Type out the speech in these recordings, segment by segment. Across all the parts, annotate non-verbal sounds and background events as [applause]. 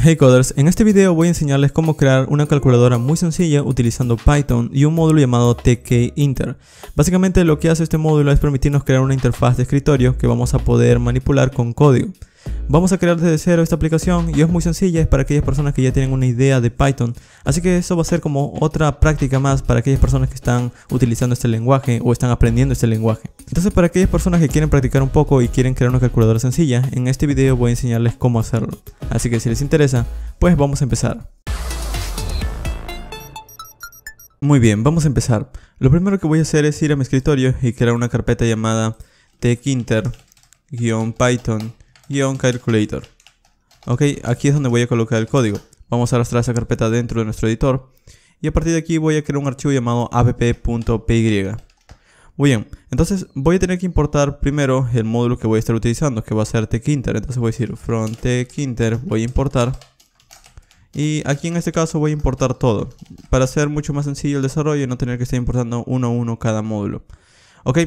Hey coders, en este video voy a enseñarles cómo crear una calculadora muy sencilla utilizando Python y un módulo llamado tkinter. Básicamente lo que hace este módulo es permitirnos crear una interfaz de escritorio que vamos a poder manipular con código. Vamos a crear desde cero esta aplicación y es muy sencilla, es para aquellas personas que ya tienen una idea de Python. Así que eso va a ser como otra práctica más para aquellas personas que están utilizando este lenguaje o están aprendiendo este lenguaje. Entonces para aquellas personas que quieren practicar un poco y quieren crear una calculadora sencilla, en este video voy a enseñarles cómo hacerlo. Así que si les interesa, pues vamos a empezar. Muy bien, vamos a empezar. Lo primero que voy a hacer es ir a mi escritorio y crear una carpeta llamada tkinter-python calculator Ok, aquí es donde voy a colocar el código. Vamos a arrastrar esa carpeta dentro de nuestro editor. Y a partir de aquí voy a crear un archivo llamado app.py. Muy bien, entonces voy a tener que importar primero el módulo que voy a estar utilizando, que va a ser tkinter. Entonces voy a decir front tkinter voy a importar. Y aquí en este caso voy a importar todo, para hacer mucho más sencillo el desarrollo y no tener que estar importando uno a uno cada módulo. Ok,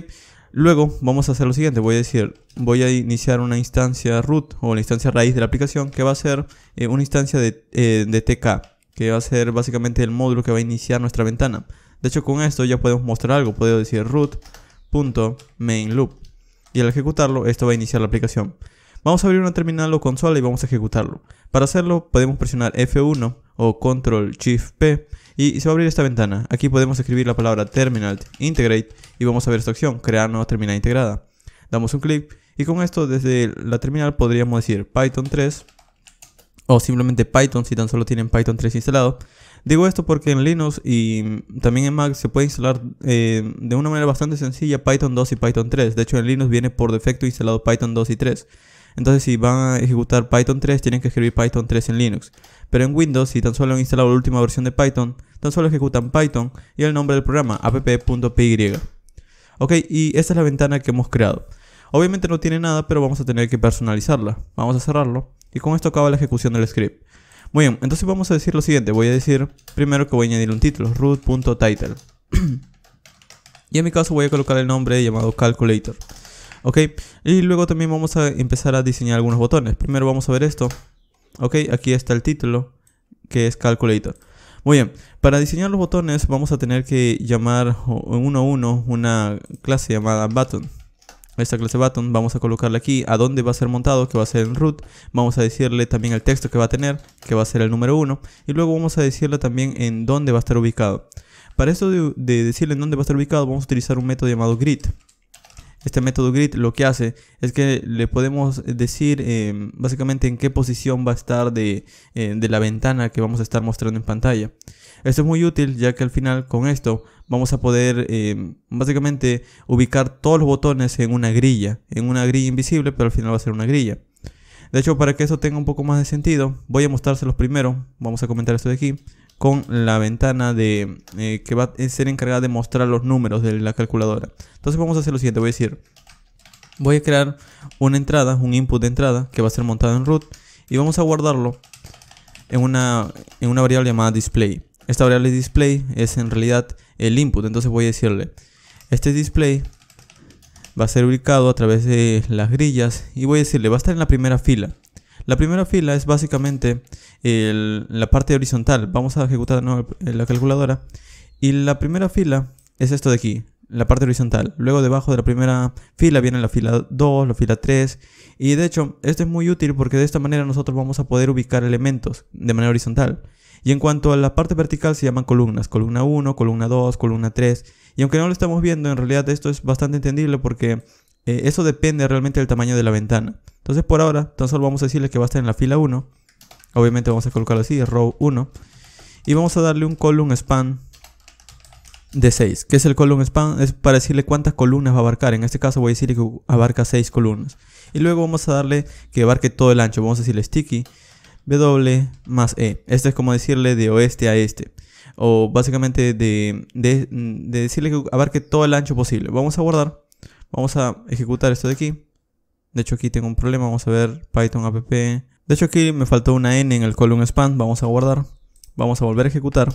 Luego vamos a hacer lo siguiente, voy a decir, voy a iniciar una instancia root o la instancia raíz de la aplicación que va a ser eh, una instancia de, eh, de, TK, que va a ser básicamente el módulo que va a iniciar nuestra ventana. De hecho con esto ya podemos mostrar algo, puedo decir root.mainloop y al ejecutarlo esto va a iniciar la aplicación. Vamos a abrir una terminal o consola y vamos a ejecutarlo. Para hacerlo podemos presionar F1 o Control Shift P y se va a abrir esta ventana. Aquí podemos escribir la palabra Terminal Integrate y vamos a ver esta opción, crear nueva terminal integrada. Damos un clic y con esto desde la terminal podríamos decir Python 3 o simplemente Python si tan solo tienen Python 3 instalado. Digo esto porque en Linux y también en Mac se puede instalar eh, de una manera bastante sencilla Python 2 y Python 3. De hecho en Linux viene por defecto instalado Python 2 y 3. Entonces si van a ejecutar Python 3 tienen que escribir Python 3 en Linux. Pero en Windows si tan solo han instalado la última versión de Python, tan solo ejecutan Python y el nombre del programa app.py. Ok, y esta es la ventana que hemos creado. Obviamente no tiene nada, pero vamos a tener que personalizarla. Vamos a cerrarlo y con esto acaba la ejecución del script. Muy bien, entonces vamos a decir lo siguiente. Voy a decir primero que voy a añadir un título, root.title. [clears throat] y en mi caso voy a colocar el nombre llamado calculator. Ok, y luego también vamos a empezar a diseñar algunos botones. Primero vamos a ver esto. Ok, aquí está el título, que es Calculator. Muy bien, para diseñar los botones vamos a tener que llamar uno a uno una clase llamada button. Esta clase button vamos a colocarle aquí, a dónde va a ser montado, que va a ser en root. Vamos a decirle también el texto que va a tener, que va a ser el número 1. Y luego vamos a decirle también en dónde va a estar ubicado. Para esto de, de decirle en dónde va a estar ubicado vamos a utilizar un método llamado grid. Este método grid lo que hace es que le podemos decir eh, básicamente en qué posición va a estar eh, de, la ventana que vamos a estar mostrando en pantalla. Esto es muy útil ya que al final con esto vamos a poder eh, básicamente ubicar todos los botones en una grilla, en una grilla invisible, pero al final va a ser una grilla. De hecho, para que eso tenga un poco más de sentido, voy a mostrárselos primero, vamos a comentar esto de aquí con la ventana de eh, que va a ser encargada de mostrar los números de la calculadora. Entonces vamos a hacer lo siguiente, voy a decir, voy a crear una entrada, un input de entrada que va a ser montado en root y vamos a guardarlo en una, en una variable llamada display. Esta variable display es en realidad el input, entonces voy a decirle, este display va a ser ubicado a través de las grillas y voy a decirle, va a estar en la primera fila. La primera fila es básicamente la parte horizontal. Vamos a ejecutar nuevo eh, la calculadora. Y la primera fila es esto de aquí, la parte horizontal. Luego debajo de la primera fila viene la fila 2, la fila 3. Y de hecho, esto es muy útil porque de esta manera nosotros vamos a poder ubicar elementos de manera horizontal. Y en cuanto a la parte vertical se llaman columnas, columna 1, columna 2, columna 3. Y aunque no lo estamos viendo, en realidad esto es bastante entendible porque eh, eso depende realmente del tamaño de la ventana. Entonces por ahora, tan solo vamos a decirle que va a estar en la fila 1. Obviamente vamos a colocarlo así, row 1. Y vamos a darle un column span de 6. ¿Qué es el column span? Es para decirle cuántas columnas va a abarcar. En este caso voy a decirle que abarca 6 columnas. Y luego vamos a darle que abarque todo el ancho. Vamos a decirle sticky w más e. Este es como decirle de oeste a este. O básicamente de, de, de decirle que abarque todo el ancho posible. Vamos a guardar. Vamos a ejecutar esto de aquí. De hecho aquí tengo un problema, vamos a ver Python app. De hecho aquí me faltó una n en el column span, vamos a guardar. Vamos a volver a ejecutar.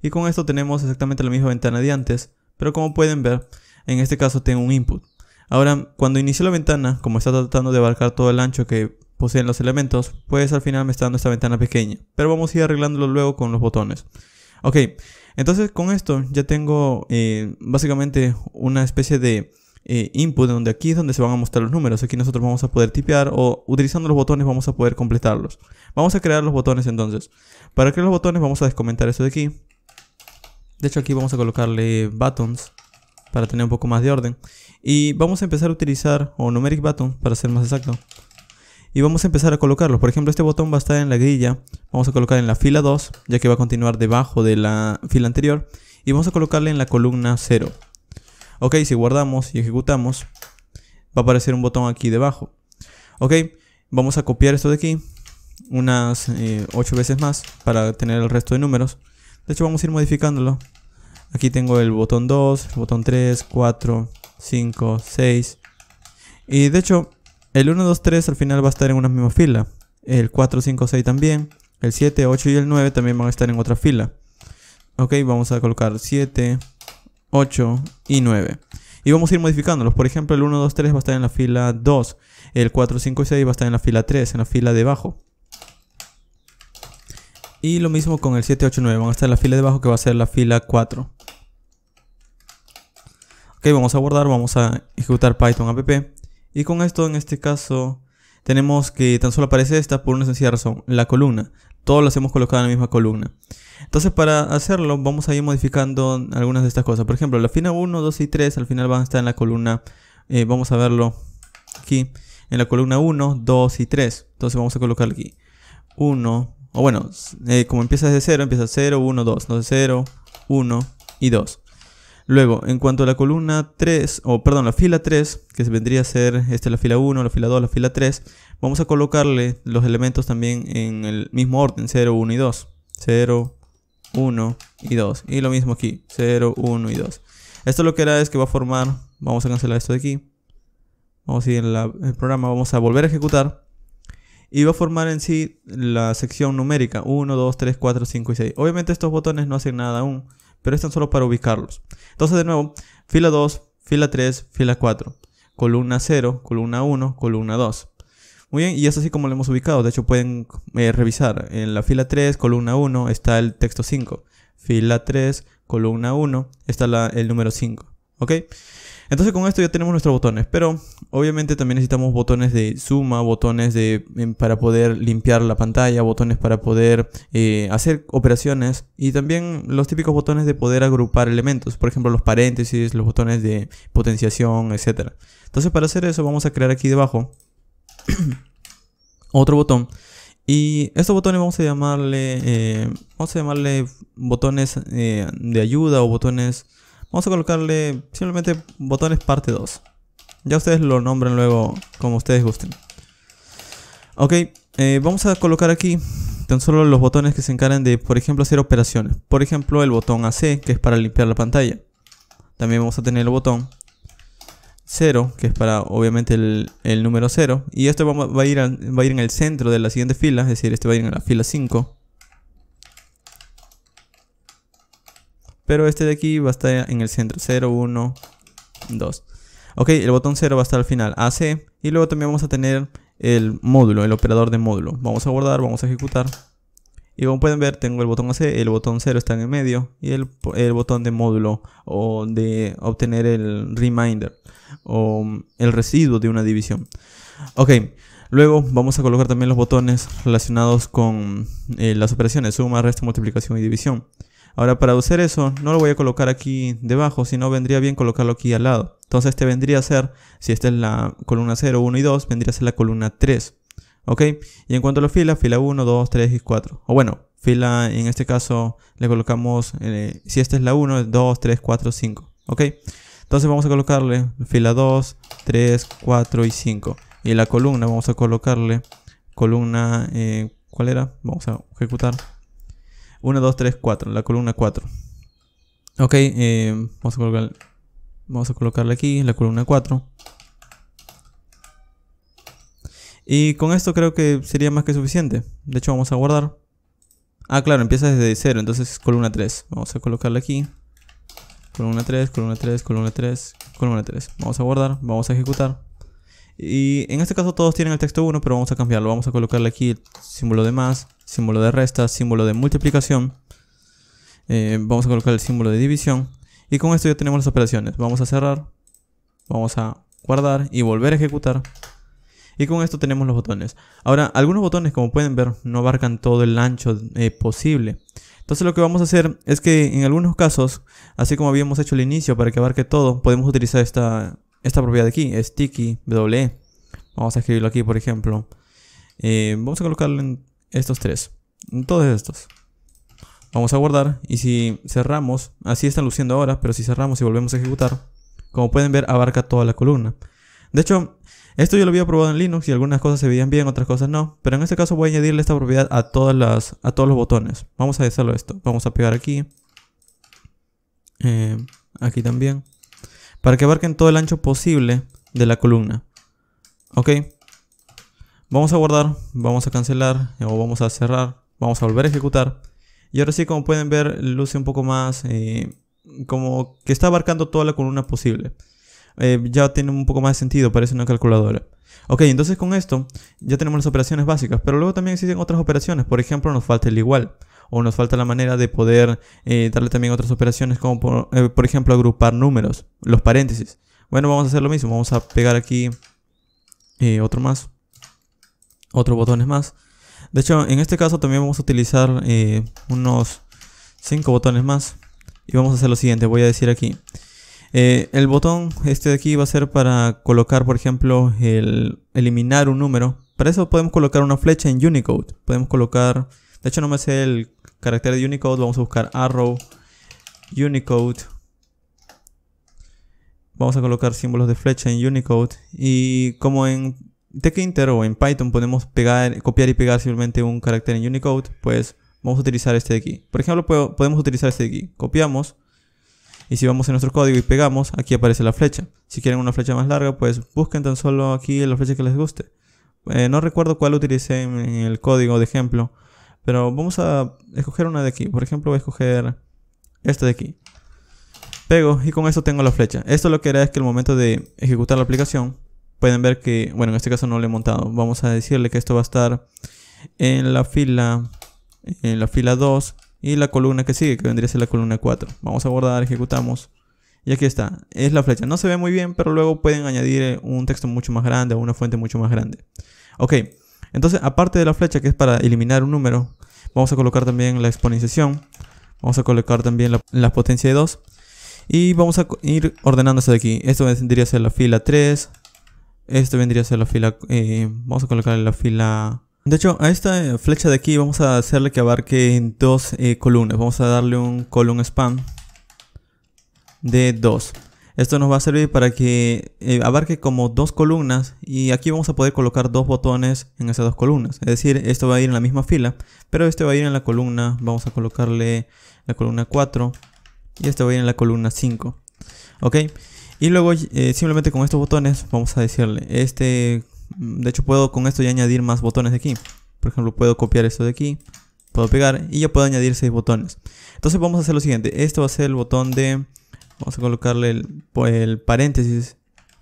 Y con esto tenemos exactamente la misma ventana de antes, pero como pueden ver, en este caso tengo un input. Ahora, cuando inicio la ventana, como está tratando de abarcar todo el ancho que poseen los elementos, pues al final me está dando esta ventana pequeña. Pero vamos a ir arreglándolo luego con los botones. Ok, entonces con esto ya tengo eh, básicamente una especie de eh, input, donde aquí es donde se van a mostrar los números. Aquí nosotros vamos a poder tipear o utilizando los botones vamos a poder completarlos. Vamos a crear los botones entonces. Para crear los botones vamos a descomentar esto de aquí. De hecho aquí vamos a colocarle buttons para tener un poco más de orden. Y vamos a empezar a utilizar, o numeric button para ser más exacto. Y vamos a empezar a colocarlos. Por ejemplo, este botón va a estar en la grilla. Vamos a colocar en la fila 2, ya que va a continuar debajo de la fila anterior. Y vamos a colocarle en la columna 0. Ok, si guardamos y ejecutamos, va a aparecer un botón aquí debajo. Ok, vamos a copiar esto de aquí unas eh, 8 veces más para tener el resto de números. De hecho vamos a ir modificándolo. Aquí tengo el botón 2, el botón 3, 4, 5, 6. Y de hecho el 1, 2, 3 al final va a estar en una misma fila. El 4, 5, 6 también. El 7, 8 y el 9 también van a estar en otra fila. Ok, vamos a colocar 7, 8 y 9. Y vamos a ir modificándolos. Por ejemplo, el 1, 2, 3 va a estar en la fila 2. El 4, 5 y 6 va a estar en la fila 3, en la fila de abajo. Y lo mismo con el 7, 8, 9. Van a estar en la fila de abajo que va a ser la fila 4. Ok, vamos a guardar, vamos a ejecutar Python app. Y con esto, en este caso, tenemos que tan solo aparece esta por una sencilla razón, la columna todos las hemos colocado en la misma columna. Entonces para hacerlo vamos a ir modificando algunas de estas cosas. Por ejemplo, la fina 1, 2 y 3 al final van a estar en la columna, eh, vamos a verlo aquí, en la columna 1, 2 y 3. Entonces vamos a colocar aquí 1, o bueno, eh, como empieza desde 0, empieza 0, 1, 2, entonces 0, 1 y 2. Luego, en cuanto a la columna 3, o perdón, la fila 3, que vendría a ser esta la fila 1, la fila 2, la fila 3, vamos a colocarle los elementos también en el mismo orden, 0, 1 y 2. 0, 1 y 2. Y lo mismo aquí, 0, 1 y 2. Esto lo que hará es que va a formar, vamos a cancelar esto de aquí. Vamos a ir en el programa, vamos a volver a ejecutar. Y va a formar en sí la sección numérica, 1, 2, 3, 4, 5 y 6. Obviamente estos botones no hacen nada aún pero están solo para ubicarlos. Entonces, de nuevo, fila 2, fila 3, fila 4, columna 0, columna 1, columna 2. Muy bien, y es así como lo hemos ubicado. De hecho, pueden eh, revisar. En la fila 3, columna 1, está el texto 5. Fila 3, columna 1, está el número 5. ¿Ok? Entonces con esto ya tenemos nuestros botones, pero obviamente también necesitamos botones de suma, botones de, em, para poder limpiar la pantalla, botones para poder eh, hacer operaciones y también los típicos botones de poder agrupar elementos, por ejemplo los paréntesis, los botones de potenciación, etc. Entonces para hacer eso vamos a crear aquí debajo [clears throat] otro botón y estos botones vamos a llamarle, eh, vamos a llamarle botones eh, de ayuda o botones Vamos a colocarle simplemente botones parte 2. Ya ustedes lo nombren luego como ustedes gusten. Ok, eh, vamos a colocar aquí tan solo los botones que se encargan de, por ejemplo, hacer operaciones. Por ejemplo, el botón AC, que es para limpiar la pantalla. También vamos a tener el botón 0, que es para obviamente el, número 0. Y esto va, a ir va, a ir en el centro de la siguiente fila, es decir, este va a ir en la fila 5. Pero este de aquí va a estar en el centro. 0, 1, 2. Ok, el botón 0 va a estar al final. AC. Y luego también vamos a tener el módulo, el operador de módulo. Vamos a guardar, vamos a ejecutar. Y como pueden ver, tengo el botón AC, el botón 0 está en el medio y el, botón de módulo o de obtener el reminder o el residuo de una división. Ok, luego vamos a colocar también los botones relacionados con eh, las operaciones suma, resta, multiplicación y división. Ahora para usar eso no lo voy a colocar aquí debajo, sino vendría bien colocarlo aquí al lado. Entonces este vendría a ser, si esta es la columna 0, 1 y 2, vendría a ser la columna 3. ¿Ok? Y en cuanto a la fila, fila 1, 2, 3 y 4. O bueno, fila en este caso le colocamos, eh, si esta es la 1, 2, 3, 4, 5. ¿Ok? Entonces vamos a colocarle fila 2, 3, 4 y 5. Y la columna vamos a colocarle columna, eh, ¿cuál era? Vamos a ejecutar 1, 2, 3, 4, la columna 4. Ok, eh, vamos, a colocarla vamos a aquí la columna 4. Y con esto creo que sería más que suficiente. De hecho vamos a guardar. Ah, claro, empieza desde 0, entonces columna 3. Vamos a colocarla aquí. Columna 3, columna 3, columna 3, columna 3. Vamos a guardar, vamos a ejecutar. Y en este caso todos tienen el texto 1, pero vamos a cambiarlo. Vamos a colocarle aquí el símbolo de más, símbolo de resta, símbolo de multiplicación. Eh, vamos a colocar el símbolo de división. Y con esto ya tenemos las operaciones. Vamos a cerrar, vamos a guardar y volver a ejecutar. Y con esto tenemos los botones. Ahora, algunos botones, como pueden ver, no abarcan todo el ancho eh, posible. Entonces lo que vamos a hacer es que en algunos casos, así como habíamos hecho al inicio para que abarque todo, podemos utilizar esta, esta propiedad de aquí, sticky, W. E. Vamos a escribirlo aquí, por ejemplo. Eh, vamos a colocarlo en estos tres. En todos estos. Vamos a guardar. Y si cerramos, así está luciendo ahora, pero si cerramos y volvemos a ejecutar, como pueden ver, abarca toda la columna. De hecho, esto yo lo había probado en Linux y algunas cosas se veían bien, otras cosas no. Pero en este caso voy a añadirle esta propiedad a, todas las, a todos los botones. Vamos a hacerlo esto. Vamos a pegar aquí. Eh, aquí también para que abarquen todo el ancho posible de la columna. Ok, vamos a guardar, vamos a cancelar o vamos a cerrar, vamos a volver a ejecutar. Y ahora sí, como pueden ver, luce un poco más eh, como que está abarcando toda la columna posible. Eh, ya tiene un poco más de sentido, parece una calculadora. Ok, entonces con esto ya tenemos las operaciones básicas, pero luego también existen otras operaciones, por ejemplo nos falta el igual o nos falta la manera de poder eh, darle también otras operaciones como eh, por, ejemplo agrupar números, los paréntesis. Bueno, vamos a hacer lo mismo, vamos a pegar aquí eh, otro más, otros botones más. De hecho, en este caso también vamos a utilizar unos 5 botones más y vamos a hacer lo siguiente, voy a decir aquí. el botón este de aquí va a ser para colocar, por ejemplo, el eliminar un número. Para eso podemos colocar una flecha en Unicode. Podemos colocar de hecho, no me hace el carácter de Unicode. Vamos a buscar arrow Unicode. Vamos a colocar símbolos de flecha en Unicode. Y como en TechInter o en Python podemos pegar, copiar y pegar simplemente un carácter en Unicode, pues vamos a utilizar este de aquí. Por ejemplo, podemos utilizar este de aquí. Copiamos. Y si vamos en nuestro código y pegamos, aquí aparece la flecha. Si quieren una flecha más larga, pues busquen tan solo aquí la flecha que les guste. Eh, no recuerdo cuál utilicé en el código de ejemplo, pero vamos a escoger una de aquí. Por ejemplo, voy a escoger esta de aquí. Pego y con esto tengo la flecha. Esto lo que hará es que al momento de ejecutar la aplicación, pueden ver que, bueno, en este caso no lo he montado. Vamos a decirle que esto va a estar en la fila en la fila 2 y la columna que sigue, que vendría a ser la columna 4. Vamos a guardar, ejecutamos. Y aquí está, es la flecha. No se ve muy bien, pero luego pueden añadir un texto mucho más grande o una fuente mucho más grande. Ok, entonces, aparte de la flecha que es para eliminar un número, vamos a colocar también la exponenciación. Vamos a colocar también la, potencia de 2. Y vamos a ir ordenando de aquí. Esto vendría a ser la fila 3. Esto vendría a ser la fila... Eh, vamos a colocar la fila... De hecho, a esta eh, flecha de aquí vamos a hacerle que abarque en dos eh, columnas. Vamos a darle un column span de 2. Esto nos va a servir para que eh, abarque como dos columnas y aquí vamos a poder colocar dos botones en esas dos columnas. Es decir, esto va a ir en la misma fila, pero este va a ir en la columna, vamos a colocarle la columna 4 y este va a ir en la columna 5. ¿Ok? Y luego eh, simplemente con estos botones vamos a decirle, este, de hecho puedo con esto ya añadir más botones de aquí. Por ejemplo, puedo copiar esto de aquí, puedo pegar y ya puedo añadir 6 botones. Entonces vamos a hacer lo siguiente, esto va a ser el botón de Vamos a colocarle el, paréntesis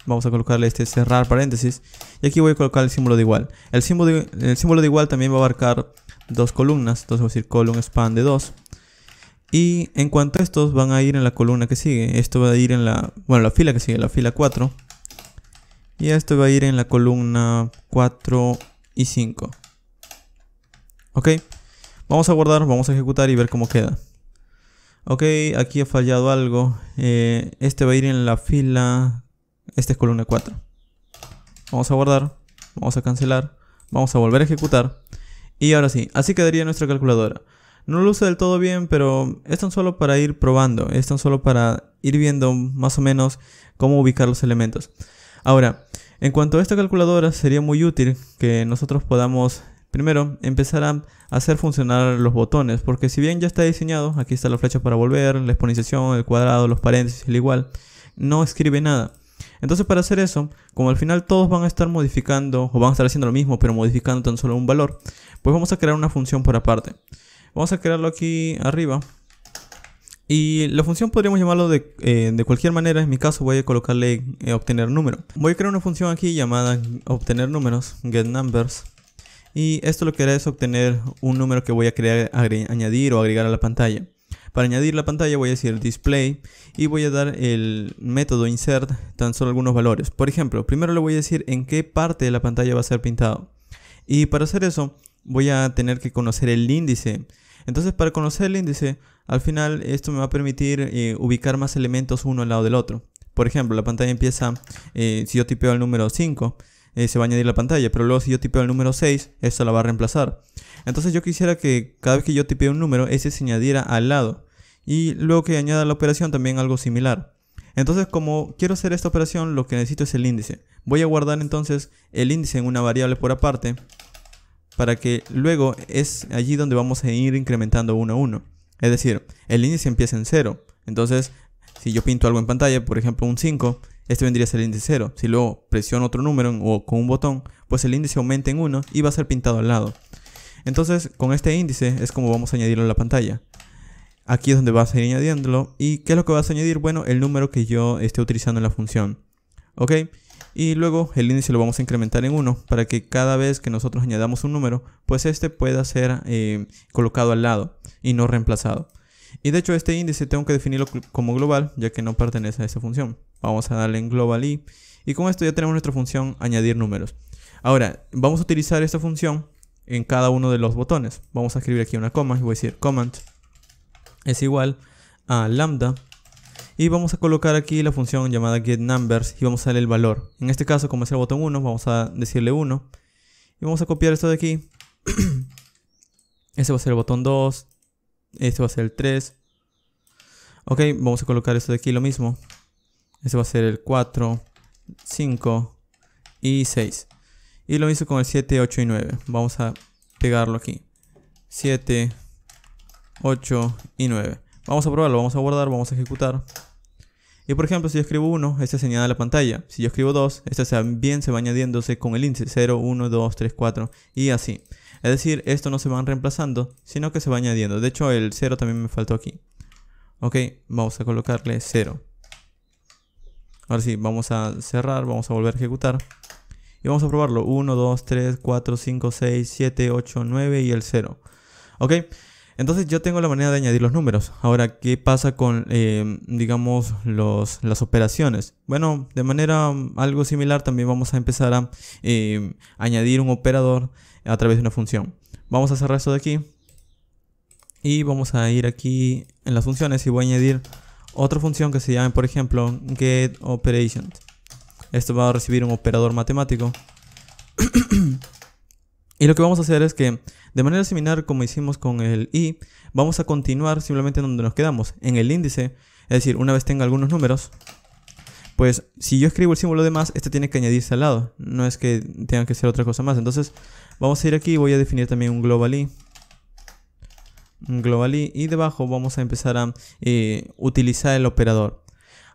vamos a colocarle este cerrar paréntesis y aquí voy a colocar el símbolo de igual el símbolo de, igual también va a abarcar dos columnas entonces voy a decir column span de 2 y en cuanto a estos van a ir en la columna que sigue esto va a ir en la bueno la fila que sigue la fila 4 y esto va a ir en la columna 4 y 5 ok vamos a guardar vamos a ejecutar y ver cómo queda Ok, aquí ha fallado algo. Eh, este va a ir en la fila. este es columna 4. Vamos a guardar. Vamos a cancelar. Vamos a volver a ejecutar. Y ahora sí, así quedaría nuestra calculadora. No lo uso del todo bien, pero es tan solo para ir probando. Es tan solo para ir viendo más o menos cómo ubicar los elementos. Ahora, en cuanto a esta calculadora, sería muy útil que nosotros podamos Primero, empezar a hacer funcionar los botones, porque si bien ya está diseñado, aquí está la flecha para volver, la exponenciación, el cuadrado, los paréntesis, el igual, no escribe nada. Entonces para hacer eso, como al final todos van a estar modificando, o van a estar haciendo lo mismo, pero modificando tan solo un valor, pues vamos a crear una función por aparte. Vamos a crearlo aquí arriba. Y la función podríamos llamarlo de, eh, cualquier manera, en mi caso voy a colocarle eh, obtener número. Voy a crear una función aquí llamada obtener números, getNumbers. Y esto lo que hará es obtener un número que voy a crear, añadir o agregar a la pantalla. Para añadir la pantalla voy a decir display y voy a dar el método insert tan solo algunos valores. Por ejemplo, primero le voy a decir en qué parte de la pantalla va a ser pintado. Y para hacer eso voy a tener que conocer el índice. Entonces para conocer el índice, al final esto me va a permitir eh, ubicar más elementos uno al lado del otro. Por ejemplo, la pantalla empieza, eh, si yo tipeo el número 5, eh, se va a añadir la pantalla. Pero luego si yo tipeo el número 6, esto la va a reemplazar. Entonces yo quisiera que cada vez que yo tipee un número, ese se añadiera al lado. Y luego que añada la operación también algo similar. Entonces como quiero hacer esta operación, lo que necesito es el índice. Voy a guardar entonces el índice en una variable por aparte. Para que luego es allí donde vamos a ir incrementando uno a uno. Es decir, el índice empieza en 0. Entonces, si yo pinto algo en pantalla, por ejemplo un 5, este vendría a ser el índice 0. Si luego presiono otro número o con un botón, pues el índice aumenta en 1 y va a ser pintado al lado. Entonces, con este índice es como vamos a añadirlo a la pantalla. Aquí es donde vas a ir añadiéndolo. ¿Y qué es lo que vas a añadir? Bueno, el número que yo esté utilizando en la función. ¿Ok? Y luego el índice lo vamos a incrementar en 1 para que cada vez que nosotros añadamos un número, pues este pueda ser eh, colocado al lado y no reemplazado. Y de hecho este índice tengo que definirlo como global, ya que no pertenece a esa función. Vamos a darle en global y, y con esto ya tenemos nuestra función añadir números. Ahora, vamos a utilizar esta función en cada uno de los botones. Vamos a escribir aquí una coma y voy a decir command es igual a lambda y vamos a colocar aquí la función llamada getNumbers y vamos a darle el valor. En este caso, como es el botón 1, vamos a decirle 1 y vamos a copiar esto de aquí. [clears throat] Ese va a ser el botón 2, este va a ser el 3. Ok, vamos a colocar esto de aquí lo mismo. Este va a ser el 4, 5 y 6. Y lo mismo con el 7, 8 y 9. Vamos a pegarlo aquí. 7, 8 y 9. Vamos a probarlo, vamos a guardar, vamos a ejecutar. Y por ejemplo, si yo escribo 1, esta señala la pantalla. Si yo escribo 2, esta también se va añadiéndose con el índice 0, 1, 2, 3, 4 y así. Es decir, esto no se van reemplazando, sino que se va añadiendo. De hecho, el 0 también me faltó aquí. Ok, vamos a colocarle 0. Ahora sí, vamos a cerrar, vamos a volver a ejecutar. Y vamos a probarlo. 1, 2, 3, 4, 5, 6, 7, 8, 9 y el 0. Ok. Entonces yo tengo la manera de añadir los números. Ahora, ¿qué pasa con, em, digamos, los, las operaciones? Bueno, de manera mm, algo similar también vamos a empezar a em, añadir un operador a través de una función. Vamos a cerrar esto de aquí. Y vamos a ir aquí en las funciones y voy a añadir otra función que se llame, por ejemplo, get Esto va a recibir un operador matemático. [clears throat] Y lo que vamos a hacer es que, de manera similar como hicimos con el i, vamos a continuar simplemente donde nos quedamos, en el índice. Es decir, una vez tenga algunos números, pues si yo escribo el símbolo de más, este tiene que añadirse al lado. No es que tenga que ser otra cosa más. Entonces, vamos a ir aquí y voy a definir también un global i. Un global i. Y debajo vamos a empezar a eh, utilizar el operador.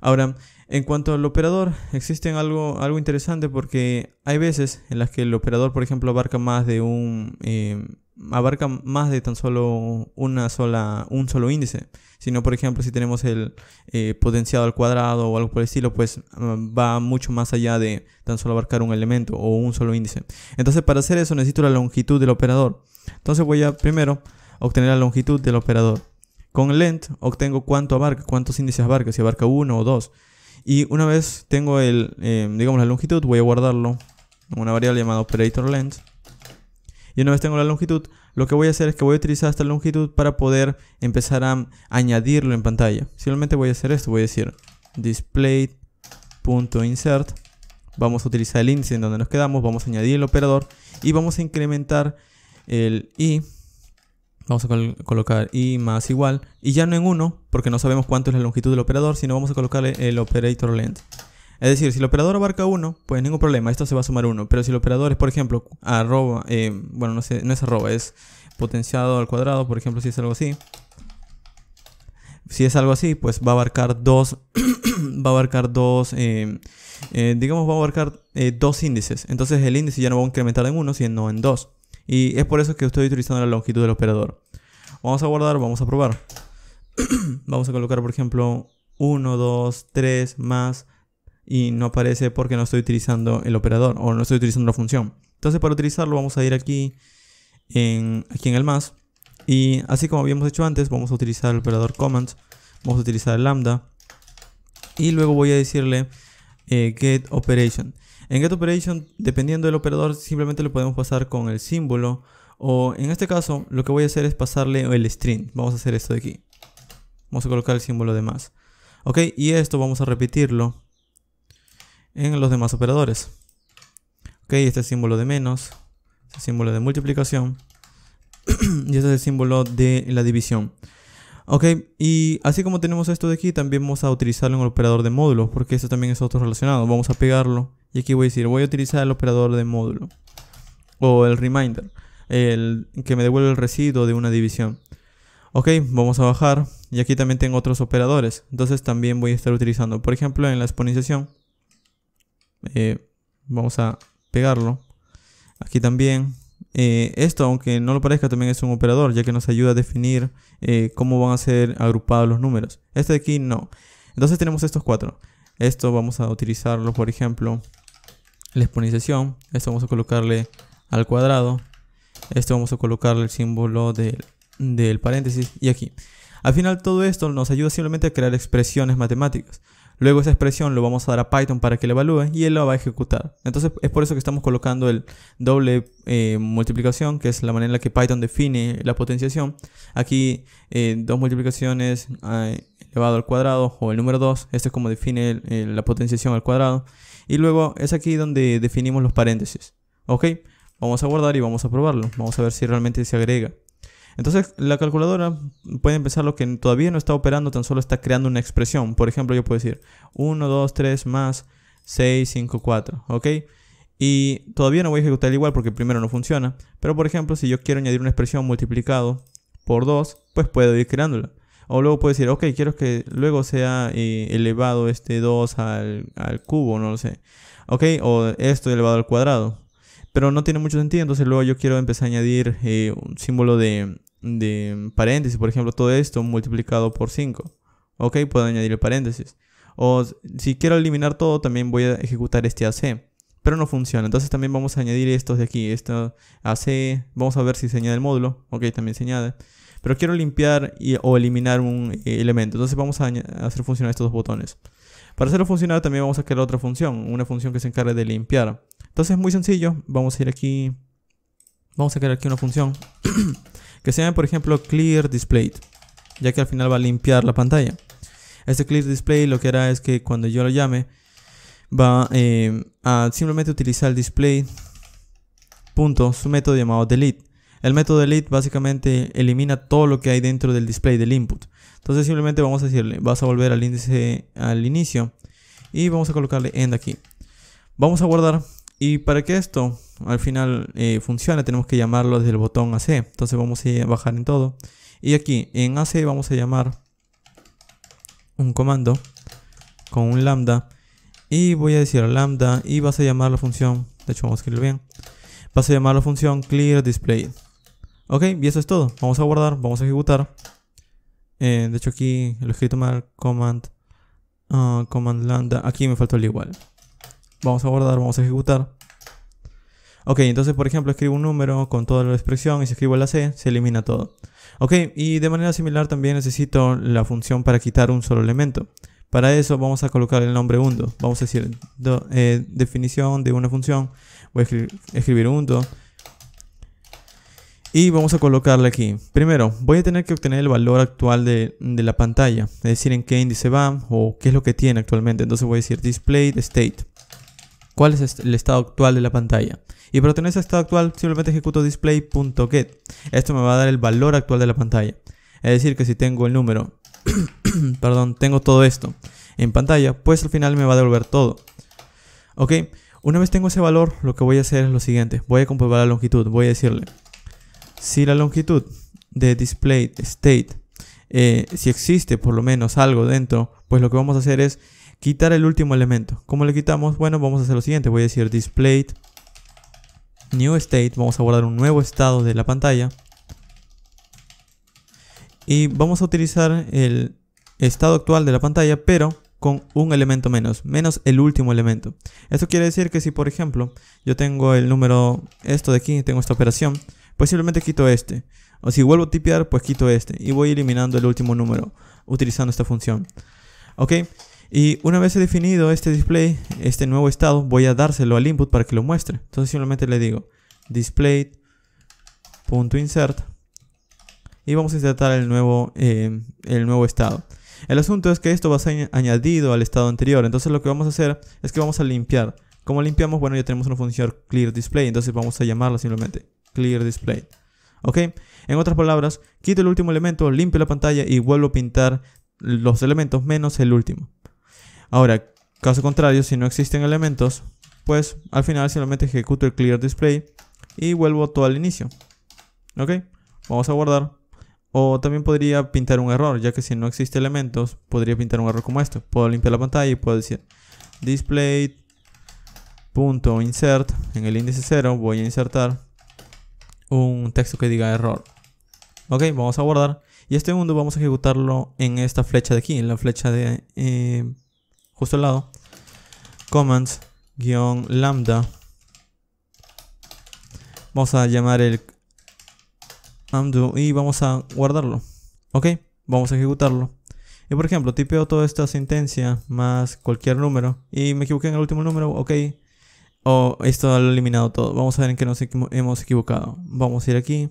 Ahora, en cuanto al operador, existe algo, algo interesante porque hay veces en las que el operador, por ejemplo, abarca más de un... Em, abarca más de tan solo una sola, un solo índice, sino por ejemplo si tenemos el eh, potenciado al cuadrado o algo por el estilo, pues mm, va mucho más allá de tan solo abarcar un elemento o un solo índice. Entonces para hacer eso necesito la longitud del operador. Entonces voy a primero obtener la longitud del operador. Con length obtengo cuánto abarca, cuántos índices abarca, si abarca uno o dos. Y una vez tengo el, em, digamos, la longitud, voy a guardarlo en una variable llamada operator length. Y una vez tengo la longitud, lo que voy a hacer es que voy a utilizar esta longitud para poder empezar a añadirlo en pantalla. Simplemente voy a hacer esto, voy a decir display.insert. Vamos a utilizar el índice en donde nos quedamos, vamos a añadir el operador y vamos a incrementar el i Vamos a colocar I más igual. Y ya no en 1, porque no sabemos cuánto es la longitud del operador, sino vamos a colocarle el operator length. Es decir, si el operador abarca 1, pues ningún problema, esto se va a sumar 1. Pero si el operador es, por ejemplo, arroba, eh, bueno, no, sé, no es arroba, es potenciado al cuadrado, por ejemplo, si es algo así. Si es algo así, pues va a abarcar dos, [clears throat] va a abarcar dos, eh, eh, digamos, va a abarcar dos índices. Entonces el índice ya no va a incrementar en 1, sino en 2. Y es por eso que estoy utilizando la longitud del operador. Vamos a guardar, vamos a probar. [clears throat] vamos a colocar, por ejemplo, 1, 2, 3, más. Y no aparece porque no estoy utilizando el operador o no estoy utilizando la función. Entonces para utilizarlo vamos a ir aquí en, aquí en el más. Y así como habíamos hecho antes, vamos a utilizar el operador commands. Vamos a utilizar el lambda. Y luego voy a decirle eh, get operation. En GetOperation, dependiendo del operador, simplemente lo podemos pasar con el símbolo. O en este caso, lo que voy a hacer es pasarle el string. Vamos a hacer esto de aquí. Vamos a colocar el símbolo de más. Ok, y esto vamos a repetirlo en los demás operadores. Ok, este es el símbolo de menos. Este es el símbolo de multiplicación. [clears throat] y este es el símbolo de la división. Ok, y así como tenemos esto de aquí, también vamos a utilizarlo en el operador de módulos, porque esto también es otro relacionado Vamos a pegarlo y aquí voy a decir, voy a utilizar el operador de módulo. O el reminder. El que me devuelve el residuo de una división. Ok, vamos a bajar. Y aquí también tengo otros operadores. Entonces también voy a estar utilizando. Por ejemplo, en la exponenciación. Eh, vamos a pegarlo. Aquí también. Eh, esto, aunque no lo parezca, también es un operador, ya que nos ayuda a definir eh, cómo van a ser agrupados los números. Este de aquí no. Entonces tenemos estos cuatro. Esto vamos a utilizarlo, por ejemplo, la exponenciación. Esto vamos a colocarle al cuadrado. Esto vamos a colocarle el símbolo del, del paréntesis y aquí. Al final todo esto nos ayuda simplemente a crear expresiones matemáticas. Luego esa expresión lo vamos a dar a Python para que la evalúe y él lo va a ejecutar. Entonces es por eso que estamos colocando el doble eh, multiplicación, que es la manera en la que Python define la potenciación. Aquí eh, dos multiplicaciones ah, elevado al cuadrado o el número 2, esto es como define eh, la potenciación al cuadrado. Y luego es aquí donde definimos los paréntesis. ¿Ok? Vamos a guardar y vamos a probarlo. Vamos a ver si realmente se agrega. Entonces, la calculadora puede empezar lo que todavía no está operando, tan solo está creando una expresión. Por ejemplo, yo puedo decir 1, 2, 3 más 6, 5, 4. ¿Ok? Y todavía no voy a ejecutar igual porque primero no funciona. Pero por ejemplo, si yo quiero añadir una expresión multiplicado por 2, pues puedo ir creándola. O luego puedo decir, ok, quiero que luego sea eh, elevado este 2 al, cubo, no lo sé. Ok, o esto elevado al cuadrado. Pero no tiene mucho sentido, entonces luego yo quiero empezar a añadir eh, un símbolo de de paréntesis, por ejemplo, todo esto multiplicado por 5. ¿Ok? Puedo añadir el paréntesis. O si quiero eliminar todo, también voy a ejecutar este AC. Pero no funciona. Entonces también vamos a añadir estos de aquí. Esto AC. Vamos a ver si se añade el módulo. Ok, también se añade. Pero quiero limpiar o eliminar un eh, elemento. Entonces vamos a hacer funcionar estos dos botones. Para hacerlo funcionar también vamos a crear otra función. Una función que se encargue de limpiar. Entonces es muy sencillo. Vamos a ir aquí. Vamos a crear aquí una función. [clears throat] que se llame por ejemplo Clear Display, ya que al final va a limpiar la pantalla. Este Clear Display lo que hará es que cuando yo lo llame, va eh, a simplemente utilizar el display punto su método llamado delete. El método delete básicamente elimina todo lo que hay dentro del display del input. Entonces simplemente vamos a decirle, vas a volver al índice al inicio y vamos a colocarle end aquí. Vamos a guardar y para que esto al final eh, funciona, tenemos que llamarlo desde el botón AC. Entonces vamos a bajar en todo. Y aquí en AC vamos a llamar un comando con un lambda. Y voy a decir lambda y vas a llamar la función. De hecho vamos a escribir bien. Vas a llamar la función clear display. Ok, y eso es todo. Vamos a guardar, vamos a ejecutar. Eh, de hecho aquí lo he escrito mal. Command, ah, command lambda. Aquí me faltó el igual. Vamos a guardar, vamos a ejecutar. Ok, entonces por ejemplo escribo un número con toda la expresión y si escribo la C se elimina todo. Ok, y de manera similar también necesito la función para quitar un solo elemento. Para eso vamos a colocar el nombre undo. Vamos a decir eh, definición de una función. Voy a escribir, undo. Y vamos a colocarle aquí. Primero, voy a tener que obtener el valor actual de, la pantalla. Es decir, en qué índice va o qué es lo que tiene actualmente. Entonces voy a decir display state cuál es el estado actual de la pantalla. Y para tener ese estado actual simplemente ejecuto display.get. Esto me va a dar el valor actual de la pantalla. Es decir, que si tengo el número, [coughs] perdón, tengo todo esto en pantalla, pues al final me va a devolver todo. Ok, una vez tengo ese valor, lo que voy a hacer es lo siguiente. Voy a comprobar la longitud. Voy a decirle, si la longitud de display state, eh, si existe por lo menos algo dentro, pues lo que vamos a hacer es quitar el último elemento. ¿Cómo le quitamos? Bueno, vamos a hacer lo siguiente. Voy a decir displayed new state. Vamos a guardar un nuevo estado de la pantalla. Y vamos a utilizar el estado actual de la pantalla, pero con un elemento menos, menos el último elemento. Esto quiere decir que si, por ejemplo, yo tengo el número, esto de aquí, tengo esta operación, pues simplemente quito este. O si vuelvo a tipear, pues quito este. Y voy eliminando el último número utilizando esta función. ¿Ok? Y una vez he definido este display, este nuevo estado, voy a dárselo al input para que lo muestre. Entonces simplemente le digo display.insert y vamos a insertar el nuevo, eh, el nuevo estado. El asunto es que esto va a ser añadido al estado anterior. Entonces lo que vamos a hacer es que vamos a limpiar. Como limpiamos? Bueno, ya tenemos una función clear display. Entonces vamos a llamarla simplemente clear display. ¿Ok? En otras palabras, quito el último elemento, limpio la pantalla y vuelvo a pintar los elementos menos el último. Ahora, caso contrario, si no existen elementos, pues al final simplemente ejecuto el clear display y vuelvo todo al inicio. Ok, vamos a guardar. O también podría pintar un error, ya que si no existe elementos, podría pintar un error como esto. Puedo limpiar la pantalla y puedo decir display.insert en el índice 0 voy a insertar un texto que diga error ok vamos a guardar y este mundo vamos a ejecutarlo en esta flecha de aquí en la flecha de eh, justo al lado, commands, lambda. Vamos a llamar el undo y vamos a guardarlo. Ok, vamos a ejecutarlo. Y por ejemplo, tipeo toda esta sentencia más cualquier número y me equivoqué en el último número, ok. O esto lo he eliminado todo. Vamos a ver en qué nos hemos equivocado. Vamos a ir aquí.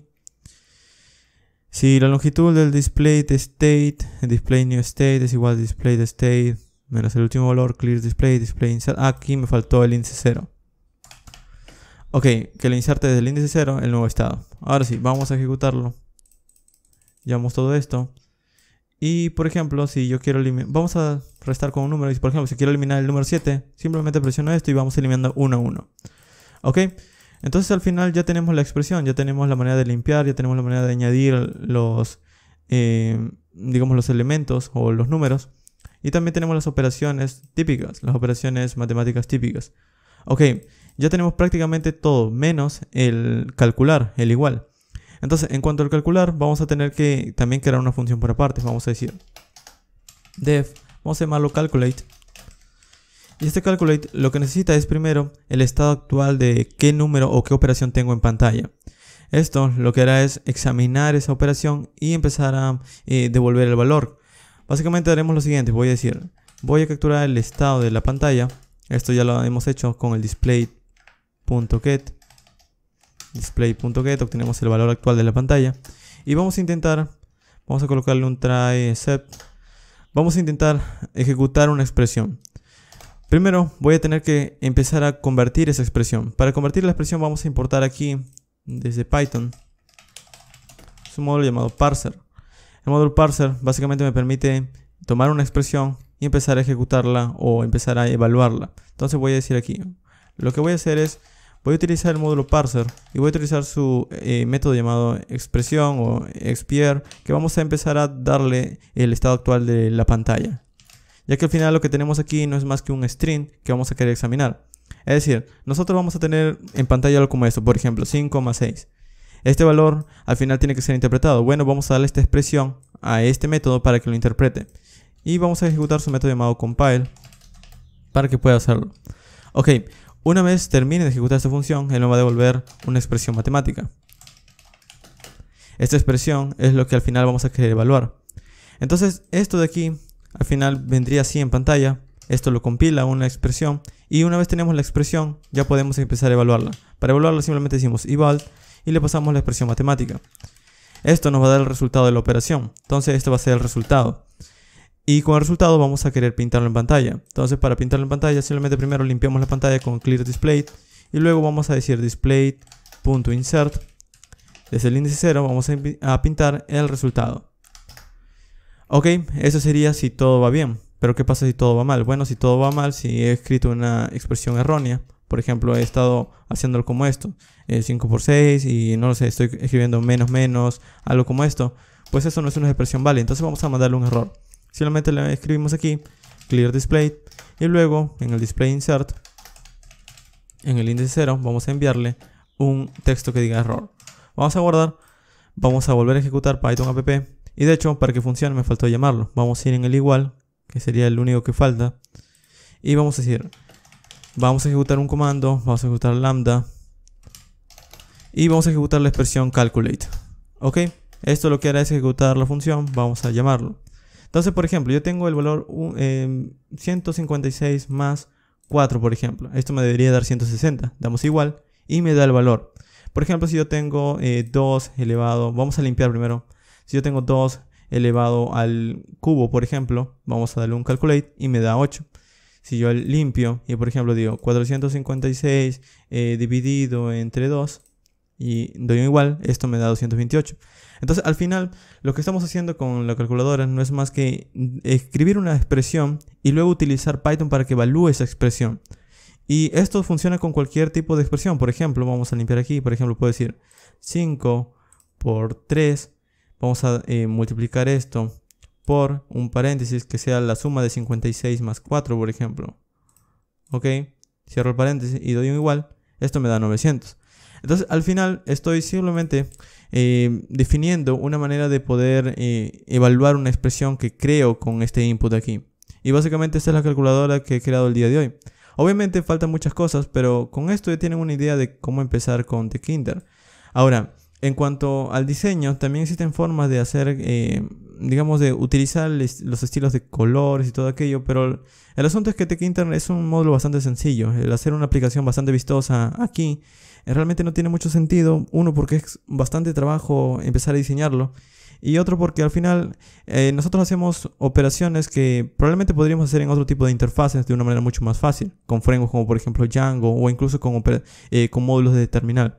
Si la longitud del display de state, display new state es igual display state Menos el último valor, clear display, display insert. Ah, aquí me faltó el índice 0. Ok, que le inserte desde el índice 0 el nuevo estado. Ahora sí, vamos a ejecutarlo. Llevamos todo esto. Y por ejemplo, si yo quiero eliminar... Vamos a restar con un número. Y por ejemplo, si quiero eliminar el número 7, simplemente presiono esto y vamos eliminando 1 a 1. Ok, entonces al final ya tenemos la expresión, ya tenemos la manera de limpiar, ya tenemos la manera de añadir los... Eh, digamos los elementos o los números y también tenemos las operaciones típicas, las operaciones matemáticas típicas. Ok, ya tenemos prácticamente todo, menos el calcular, el igual. Entonces, en cuanto al calcular, vamos a tener que también crear una función por aparte. Vamos a decir def, vamos a llamarlo calculate. Y este calculate lo que necesita es primero el estado actual de qué número o qué operación tengo en pantalla. Esto lo que hará es examinar esa operación y empezar a eh, devolver el valor. Básicamente haremos lo siguiente, voy a decir, voy a capturar el estado de la pantalla. Esto ya lo hemos hecho con el display.get. Display.get, obtenemos el valor actual de la pantalla. Y vamos a intentar, vamos a colocarle un try except. Vamos a intentar ejecutar una expresión. Primero voy a tener que empezar a convertir esa expresión. Para convertir la expresión vamos a importar aquí desde Python. Es un módulo llamado parser. El módulo parser básicamente me permite tomar una expresión y empezar a ejecutarla o empezar a evaluarla. Entonces voy a decir aquí, lo que voy a hacer es, voy a utilizar el módulo parser y voy a utilizar su eh, método llamado expresión o expier, que vamos a empezar a darle el estado actual de la pantalla. Ya que al final lo que tenemos aquí no es más que un string que vamos a querer examinar. Es decir, nosotros vamos a tener en pantalla algo como esto, por ejemplo, 6 este valor al final tiene que ser interpretado. Bueno, vamos a darle esta expresión a este método para que lo interprete. Y vamos a ejecutar su método llamado compile para que pueda hacerlo. Ok, una vez termine de ejecutar esta función, él nos va a devolver una expresión matemática. Esta expresión es lo que al final vamos a querer evaluar. Entonces, esto de aquí, al final vendría así en pantalla. Esto lo compila una expresión. Y una vez tenemos la expresión, ya podemos empezar a evaluarla. Para evaluarla simplemente decimos eval y le pasamos la expresión matemática. Esto nos va a dar el resultado de la operación. Entonces este va a ser el resultado. Y con el resultado vamos a querer pintarlo en pantalla. Entonces para pintarlo en pantalla simplemente primero limpiamos la pantalla con clear display y luego vamos a decir display.insert. Desde el índice 0 vamos a pintar el resultado. Ok, eso sería si todo va bien. Pero ¿qué pasa si todo va mal? Bueno, si todo va mal, si he escrito una expresión errónea, por ejemplo, he estado haciéndolo como esto, 5x6 eh, y no lo sé, estoy escribiendo menos menos, algo como esto. Pues eso no es una expresión vale, entonces vamos a mandarle un error. Simplemente le escribimos aquí, clear display, y luego en el display insert, en el índice 0, vamos a enviarle un texto que diga error. Vamos a guardar, vamos a volver a ejecutar Python app, y de hecho, para que funcione me faltó llamarlo. Vamos a ir en el igual, que sería el único que falta, y vamos a decir Vamos a ejecutar un comando, vamos a ejecutar lambda y vamos a ejecutar la expresión calculate. ¿Ok? Esto lo que hará es ejecutar la función, vamos a llamarlo. Entonces, por ejemplo, yo tengo el valor 156 em, más 4, por ejemplo. Esto me debería dar 160. Damos igual y me da el valor. Por ejemplo, si yo tengo 2 eh, elevado, vamos a limpiar primero. Si yo tengo 2 elevado al cubo, por ejemplo, vamos a darle un calculate y me da 8 si yo limpio y por ejemplo digo 456 eh, dividido entre 2 y doy un igual, esto me da 228. Entonces al final lo que estamos haciendo con la calculadora no es más que escribir una expresión y luego utilizar Python para que evalúe esa expresión. Y esto funciona con cualquier tipo de expresión. Por ejemplo, vamos a limpiar aquí. Por ejemplo, puedo decir 5 por 3. Vamos a eh, multiplicar esto por un paréntesis que sea la suma de 56 más 4, por ejemplo. ¿Ok? Cierro el paréntesis y doy un igual. Esto me da 900. Entonces, al final, estoy simplemente eh, definiendo una manera de poder eh, evaluar una expresión que creo con este input aquí. Y básicamente esta es la calculadora que he creado el día de hoy. Obviamente faltan muchas cosas, pero con esto ya tienen una idea de cómo empezar con The Kinder. Ahora, en cuanto al diseño, también existen formas de hacer eh, digamos, de utilizar los estilos de colores y todo aquello, pero el asunto es que TechIntern es un módulo bastante sencillo. El hacer una aplicación bastante vistosa aquí eh, realmente no tiene mucho sentido. Uno, porque es bastante trabajo empezar a diseñarlo. Y otro, porque al final eh, nosotros hacemos operaciones que probablemente podríamos hacer en otro tipo de interfaces de una manera mucho más fácil, con frameworks como por ejemplo Django o incluso con, eh, con módulos de terminal.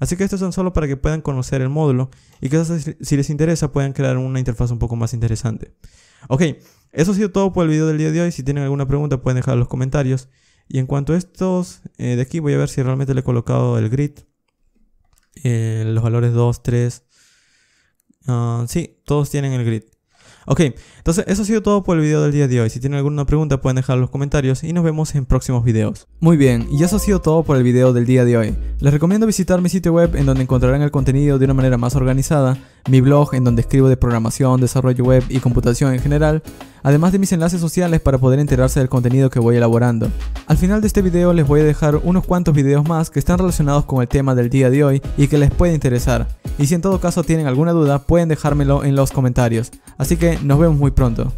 Así que estos son solo para que puedan conocer el módulo y que si les interesa puedan crear una interfaz un poco más interesante. Ok, eso ha sido todo por el video del día de hoy. Si tienen alguna pregunta pueden dejar en los comentarios. Y en cuanto a estos eh, de aquí voy a ver si realmente le he colocado el grid. Eh, los valores 2, 3. Ah, sí, todos tienen el grid. Ok, entonces eso ha sido todo por el video del día de hoy. Si tienen alguna pregunta pueden dejar en los comentarios y nos vemos en próximos videos. Muy bien, y eso ha sido todo por el video del día de hoy. Les recomiendo visitar mi sitio web en donde encontrarán el contenido de una manera más organizada mi blog en donde escribo de programación, desarrollo web y computación en general, además de mis enlaces sociales para poder enterarse del contenido que voy elaborando. Al final de este video les voy a dejar unos cuantos videos más que están relacionados con el tema del día de hoy y que les puede interesar. Y si en todo caso tienen alguna duda pueden dejármelo en los comentarios. Así que nos vemos muy pronto.